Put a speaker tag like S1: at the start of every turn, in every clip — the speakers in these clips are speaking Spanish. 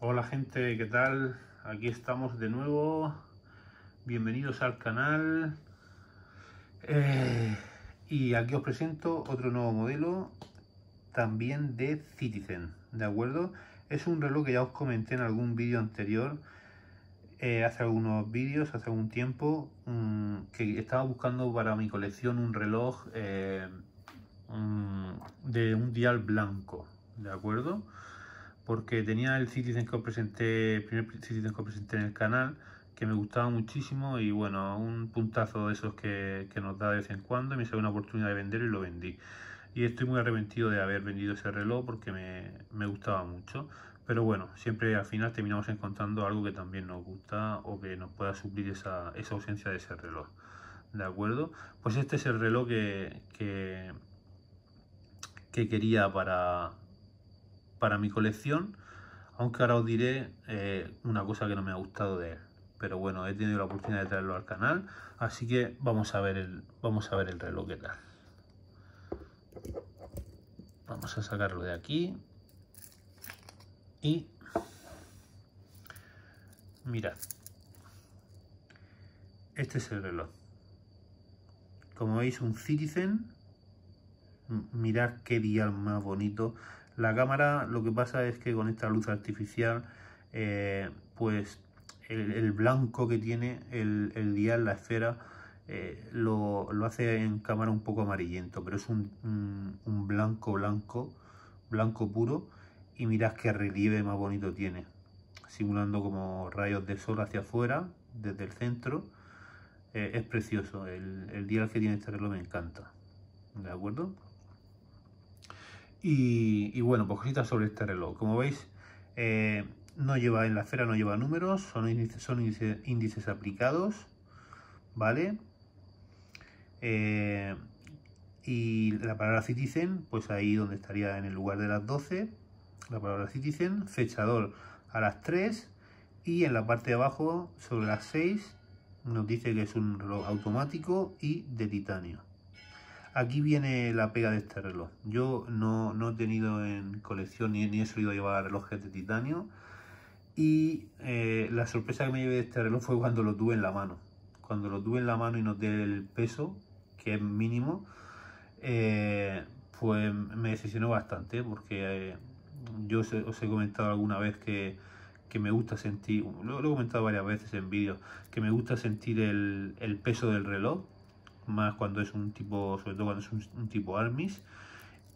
S1: Hola gente, ¿qué tal? Aquí estamos de nuevo. Bienvenidos al canal. Eh, y aquí os presento otro nuevo modelo, también de Citizen, ¿de acuerdo? Es un reloj que ya os comenté en algún vídeo anterior, eh, hace algunos vídeos, hace algún tiempo, mm, que estaba buscando para mi colección un reloj eh, mm, de un dial blanco, ¿de acuerdo? porque tenía el Citizen que os presenté, el primer Citizen que os presenté en el canal, que me gustaba muchísimo y bueno, un puntazo de esos que, nos da de vez en cuando me salió una oportunidad de venderlo y lo vendí. Y estoy muy arrepentido de haber vendido ese reloj porque me, gustaba mucho. Pero bueno, siempre al final terminamos encontrando algo que también nos gusta o que nos pueda suplir esa, ausencia de ese reloj. ¿De acuerdo? Pues este es el reloj que, que quería para, para mi colección, aunque ahora os diré eh, una cosa que no me ha gustado de él. Pero bueno, he tenido la oportunidad de traerlo al canal, así que vamos a ver el, vamos a ver el reloj que tal. Vamos a sacarlo de aquí. Y mirad, este es el reloj. Como veis, un Citizen. Mirad qué dial más bonito. La cámara lo que pasa es que con esta luz artificial, eh, pues el, blanco que tiene el, dial, la esfera, eh, lo, hace en cámara un poco amarillento, pero es un, blanco blanco, blanco puro, y mirad qué relieve más bonito tiene, simulando como rayos de sol hacia afuera, desde el centro, eh, es precioso, el, el dial que tiene este reloj me encanta, ¿de acuerdo? Y, bueno, pues cositas sobre este reloj. Como veis, eh, no lleva en la esfera, no lleva números, son índices, aplicados, ¿vale? Eh, y la palabra citizen, pues ahí donde estaría en el lugar de las 12, la palabra citizen, fechador a las 3 y en la parte de abajo sobre las 6 nos dice que es un reloj automático y de titanio aquí viene la pega de este reloj. Yo no, he tenido en colección ni, he solido llevar relojes de titanio. Y eh, la sorpresa que me llevé de este reloj fue cuando lo tuve en la mano. Cuando lo tuve en la mano y noté el peso, que es mínimo, pues me decepcionó bastante porque eh, yo os, he comentado alguna vez que, me gusta sentir, lo, he comentado varias veces en vídeos, que me gusta sentir el peso del reloj más cuando es un tipo, sobre todo cuando es un, tipo Armis.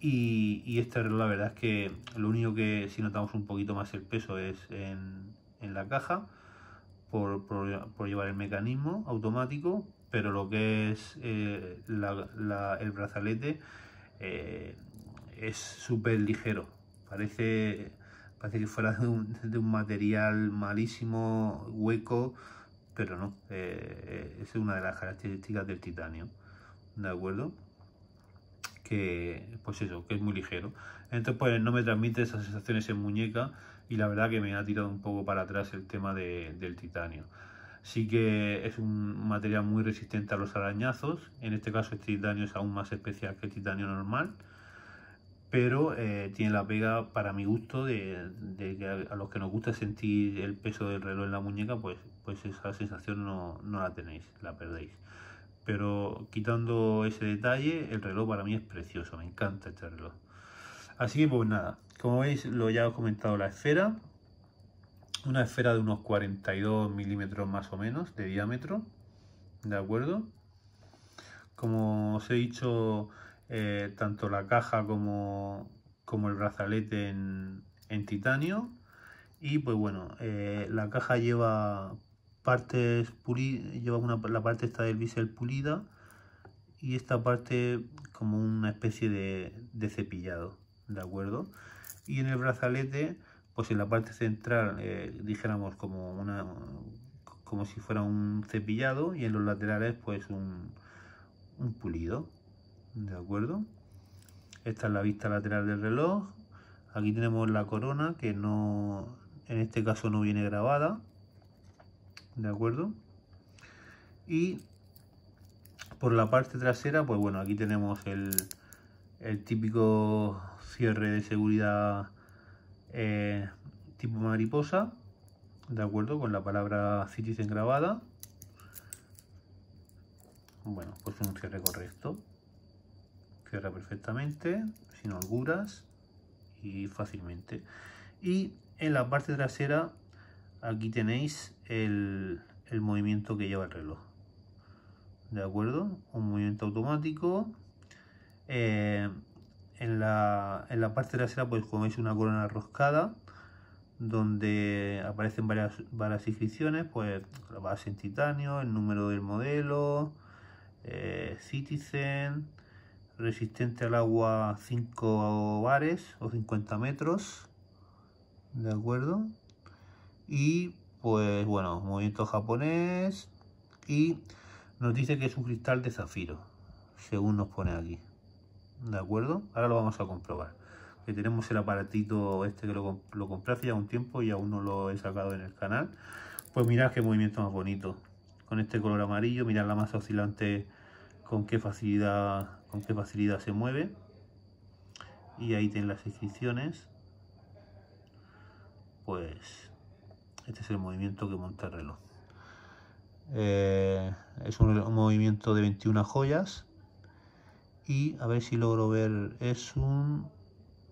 S1: Y, y, este la verdad es que lo único que si notamos un poquito más el peso es en, la caja por, llevar el mecanismo automático, pero lo que es eh, el brazalete eh, es súper ligero. Parece, parece que fuera de un material malísimo, hueco pero no, eh, eh, es una de las características del titanio, ¿de acuerdo? Que, pues eso, que es muy ligero. Entonces, pues no me transmite esas sensaciones en muñeca y la verdad que me ha tirado un poco para atrás el tema de, del titanio. Sí que es un material muy resistente a los arañazos, en este caso el titanio es aún más especial que el titanio normal, pero eh, tiene la pega para mi gusto de, que a los que nos gusta sentir el peso del reloj en la muñeca, pues, pues esa sensación no, no la tenéis, la perdéis. Pero quitando ese detalle, el reloj para mí es precioso, me encanta este reloj. Así que pues nada, como veis lo ya os he comentado la esfera, una esfera de unos 42 milímetros más o menos de diámetro, ¿de acuerdo? Como os he dicho, eh, tanto la caja como, como el brazalete en, titanio. Y pues bueno, eh, la caja lleva partes pulidas, lleva una, la parte esta del bisel pulida y esta parte como una especie de, de cepillado, ¿de acuerdo? Y en el brazalete, pues en la parte central, eh, dijéramos como como si fuera un cepillado y en los laterales pues un, un pulido. ¿de acuerdo? Esta es la vista lateral del reloj. Aquí tenemos la corona que no, en este caso no viene grabada, ¿de acuerdo? Y por la parte trasera, pues bueno, aquí tenemos el, típico cierre de seguridad eh, tipo mariposa, ¿de acuerdo? Con la palabra Citizen grabada. Bueno, pues un cierre correcto. Cierra perfectamente, sin holguras y fácilmente. Y en la parte trasera, aquí tenéis el, movimiento que lleva el reloj. ¿De acuerdo? Un movimiento automático. Eh, en, la, parte trasera, pues como veis, una corona roscada donde aparecen varias, varias inscripciones, pues la base en titanio, el número del modelo, eh, Citizen, resistente al agua 5 bares o 50 metros de acuerdo y pues bueno movimiento japonés y nos dice que es un cristal de zafiro según nos pone aquí de acuerdo ahora lo vamos a comprobar que tenemos el aparatito este que lo, compré hace ya un tiempo y aún no lo he sacado en el canal pues mirad qué movimiento más bonito con este color amarillo mirad la masa oscilante con qué facilidad con qué facilidad se mueve. Y ahí tienen las inscripciones. Pues este es el movimiento que monta el reloj. Eh, es un, movimiento de 21 joyas. Y a ver si logro ver. Es un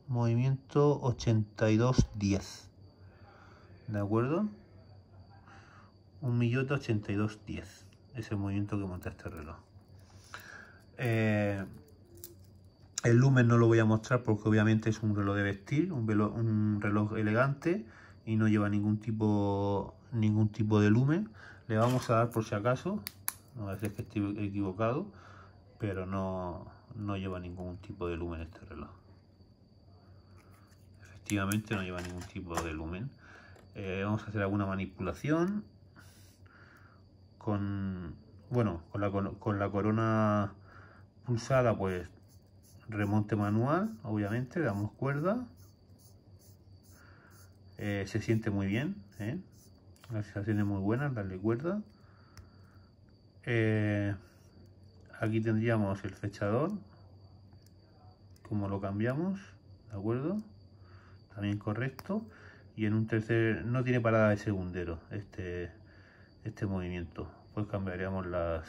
S1: movimiento 82-10. ¿De acuerdo? Un millota 82-10. Es el movimiento que monta este reloj. Eh, el lumen no lo voy a mostrar porque obviamente es un reloj de vestir, un, reloj elegante y no lleva ningún tipo, ningún tipo de lumen. Le vamos a dar por si acaso, a veces que estoy equivocado, pero no, lleva ningún tipo de lumen este reloj. Efectivamente no lleva ningún tipo de lumen. Eh, vamos a hacer alguna manipulación con, bueno, con la, con la corona pulsada pues remonte manual, obviamente, damos cuerda. Eh, se siente muy bien, ¿eh? la sensación es muy buena darle cuerda. Eh, aquí tendríamos el fechador, como lo cambiamos, ¿de acuerdo? También correcto. Y en un tercer, no tiene parada de segundero este, este movimiento. Pues cambiaríamos las,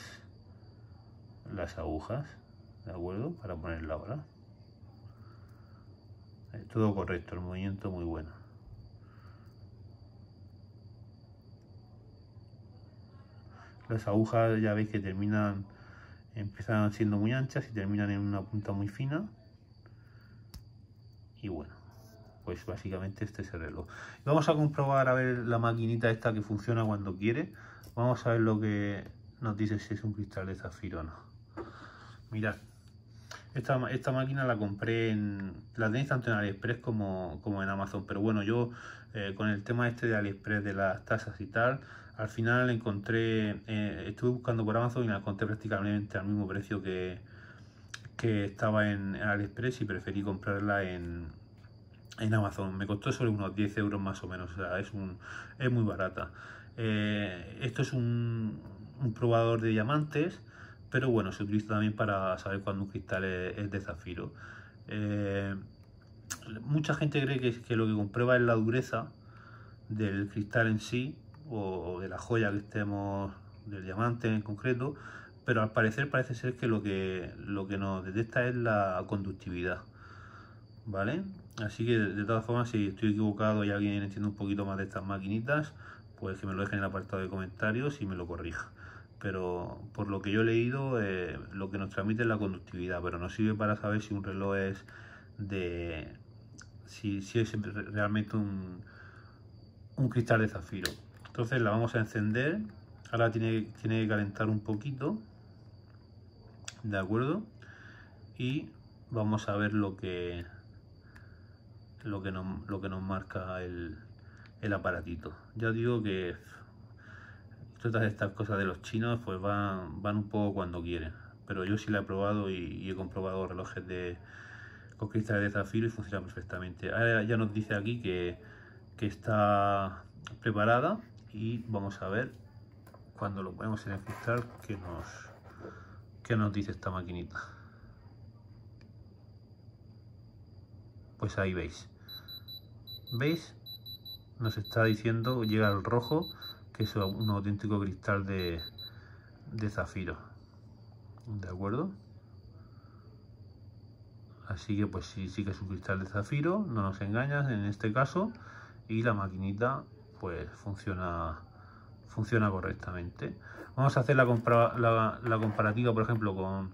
S1: las agujas, ¿de acuerdo? Para ponerla ahora eh, Todo correcto, el movimiento muy bueno. Las agujas ya veis que terminan, empiezan siendo muy anchas y terminan en una punta muy fina. Y bueno, pues básicamente este es el reloj. Vamos a comprobar a ver la maquinita esta que funciona cuando quiere. Vamos a ver lo que nos dice si es un cristal de zafiro o no. Mirad, esta, máquina la compré en... La tenéis tanto en AliExpress como, en Amazon. Pero bueno, yo eh, con el tema este de AliExpress, de las tasas y tal, al final encontré... Eh, estuve buscando por Amazon y la encontré prácticamente al mismo precio que, que estaba en, AliExpress y preferí comprarla en, en Amazon. Me costó sobre unos 10 euros más o menos. O sea, es, un, es muy barata. Eh, esto es un, un probador de diamantes pero bueno, se utiliza también para saber cuándo un cristal es, de zafiro. Eh, mucha gente cree que, lo que comprueba es la dureza del cristal en sí, o, de la joya que estemos, del diamante en concreto, pero al parecer parece ser que lo que, lo que nos detecta es la conductividad. ¿Vale? Así que de todas formas, si estoy equivocado y alguien entiende un poquito más de estas maquinitas, pues que me lo dejen en el apartado de comentarios y me lo corrija pero por lo que yo he leído, eh, lo que nos transmite es la conductividad, pero nos sirve para saber si un reloj es de. si, es realmente un, cristal de zafiro. Entonces la vamos a encender. Ahora tiene, tiene que calentar un poquito. ¿De acuerdo? Y vamos a ver lo que lo que nos, lo que nos marca el, el aparatito. Ya digo que todas estas cosas de los chinos pues van, un poco cuando quieren. Pero yo sí la he probado y, he comprobado relojes de, con cristales de zafiro y funciona perfectamente. Ahora ya nos dice aquí que, está preparada y vamos a ver cuando lo podemos en el cristal qué nos, qué nos dice esta maquinita. Pues ahí veis. ¿Veis? Nos está diciendo, llega el rojo es un auténtico cristal de, de zafiro. ¿De acuerdo? Así que pues sí, sí que es un cristal de zafiro, no nos engañas en este caso. Y la maquinita pues funciona, funciona correctamente. Vamos a hacer la, la, comparativa, por ejemplo, con,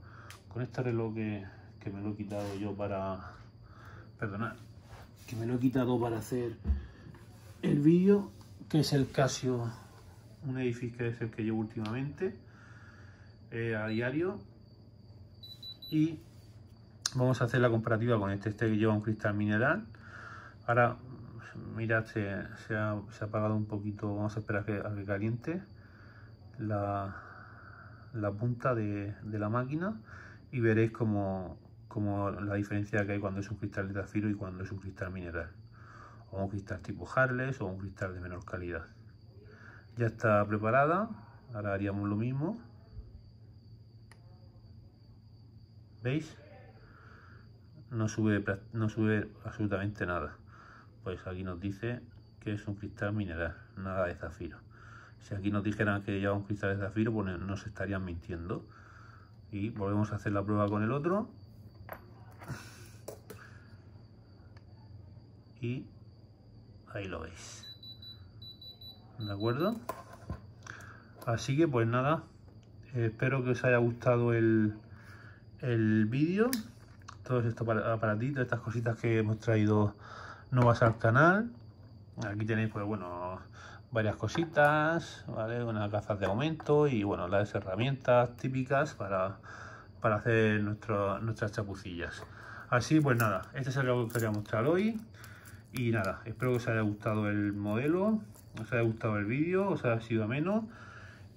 S1: con este reloj que, que me lo he quitado yo para... perdonar que me lo he quitado para hacer el vídeo, que es el Casio un edificio que es el que llevo últimamente eh, a diario y vamos a hacer la comparativa con este, este que lleva un cristal mineral ahora mirad se, ha, apagado un poquito vamos a esperar a que, caliente la, punta de, la máquina y veréis como, la diferencia que hay cuando es un cristal de zafiro y cuando es un cristal mineral o un cristal tipo Harles o un cristal de menor calidad ya está preparada ahora haríamos lo mismo veis no sube no sube absolutamente nada pues aquí nos dice que es un cristal mineral nada de zafiro si aquí nos dijeran que lleva un cristal de zafiro pues nos estarían mintiendo y volvemos a hacer la prueba con el otro y ahí lo veis ¿de acuerdo? Así que pues nada, espero que os haya gustado el, el vídeo, todos estos aparatitos, estas cositas que hemos traído nuevas al canal. Aquí tenéis pues bueno, varias cositas, ¿vale? Unas gafas de aumento y bueno, las herramientas típicas para, para hacer nuestro, nuestras chapucillas. Así pues nada, este es el que quería mostrar hoy. Y nada, espero que os haya gustado el modelo, os haya gustado el vídeo, os haya sido ameno.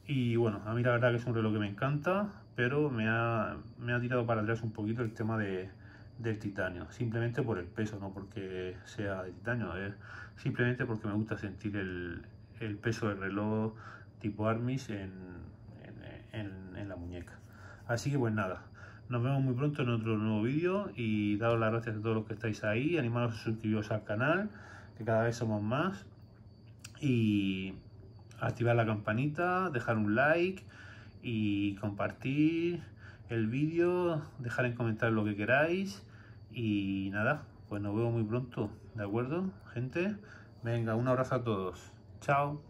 S1: Y bueno, a mí la verdad que es un reloj que me encanta, pero me ha, tirado para atrás un poquito el tema de, del titanio, simplemente por el peso, no porque sea de titanio, simplemente porque me gusta sentir el, peso del reloj tipo Armis en, en la muñeca. Así que pues nada, nos vemos muy pronto en otro nuevo vídeo y daros las gracias a todos los que estáis ahí. Animaros a suscribiros al canal, que cada vez somos más. Y activar la campanita, dejar un like y compartir el vídeo, dejar en comentarios lo que queráis. Y nada, pues nos vemos muy pronto, ¿de acuerdo, gente? Venga, un abrazo a todos. Chao.